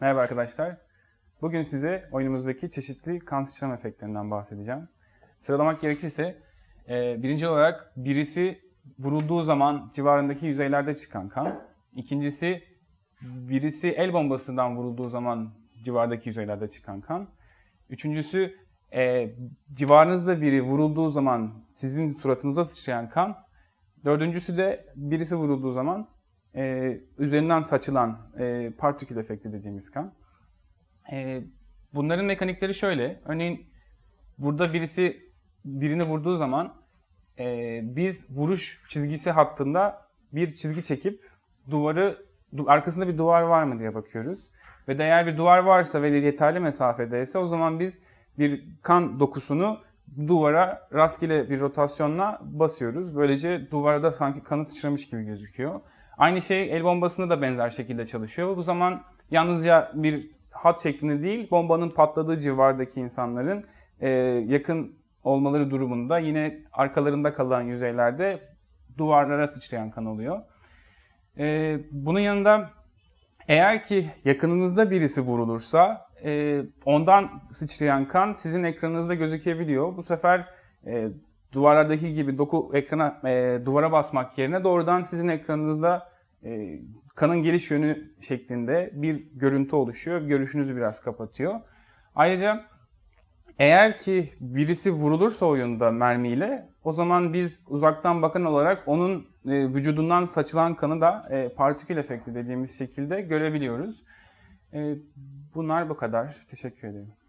Merhaba arkadaşlar. Bugün size oyunumuzdaki çeşitli kan sıçram efektlerinden bahsedeceğim. Sıralamak gerekirse e, birinci olarak birisi vurulduğu zaman civarındaki yüzeylerde çıkan kan. İkincisi birisi el bombasından vurulduğu zaman civardaki yüzeylerde çıkan kan. Üçüncüsü e, civarınızda biri vurulduğu zaman sizin suratınıza sıçrayan kan. Dördüncüsü de birisi vurulduğu zaman e, üzerinden saçılan e, partikül efekti dediğimiz kan. E, bunların mekanikleri şöyle. Örneğin burada birisi birini vurduğu zaman e, biz vuruş çizgisi hattında bir çizgi çekip duvarı du, arkasında bir duvar var mı diye bakıyoruz. Ve de eğer bir duvar varsa ve yeterli mesafedeyse o zaman biz bir kan dokusunu duvara rastgele bir rotasyonla basıyoruz. Böylece duvarda sanki kanı sıçramış gibi gözüküyor. Aynı şey el bombasında da benzer şekilde çalışıyor. Bu zaman yalnızca bir hat şeklinde değil, bombanın patladığı civardaki insanların e, yakın olmaları durumunda yine arkalarında kalan yüzeylerde duvarlara sıçrayan kan oluyor. E, bunun yanında eğer ki yakınınızda birisi vurulursa e, ondan sıçrayan kan sizin ekranınızda gözükebiliyor. Bu sefer e, duvarlardaki gibi doku ekrana e, duvara basmak yerine doğrudan sizin ekranınızda e, kanın geliş yönü şeklinde bir görüntü oluşuyor. Görüşünüzü biraz kapatıyor. Ayrıca eğer ki birisi vurulursa oyunda mermiyle o zaman biz uzaktan bakan olarak onun e, vücudundan saçılan kanı da e, partikül efekti dediğimiz şekilde görebiliyoruz. E, bunlar bu kadar. Teşekkür ederim.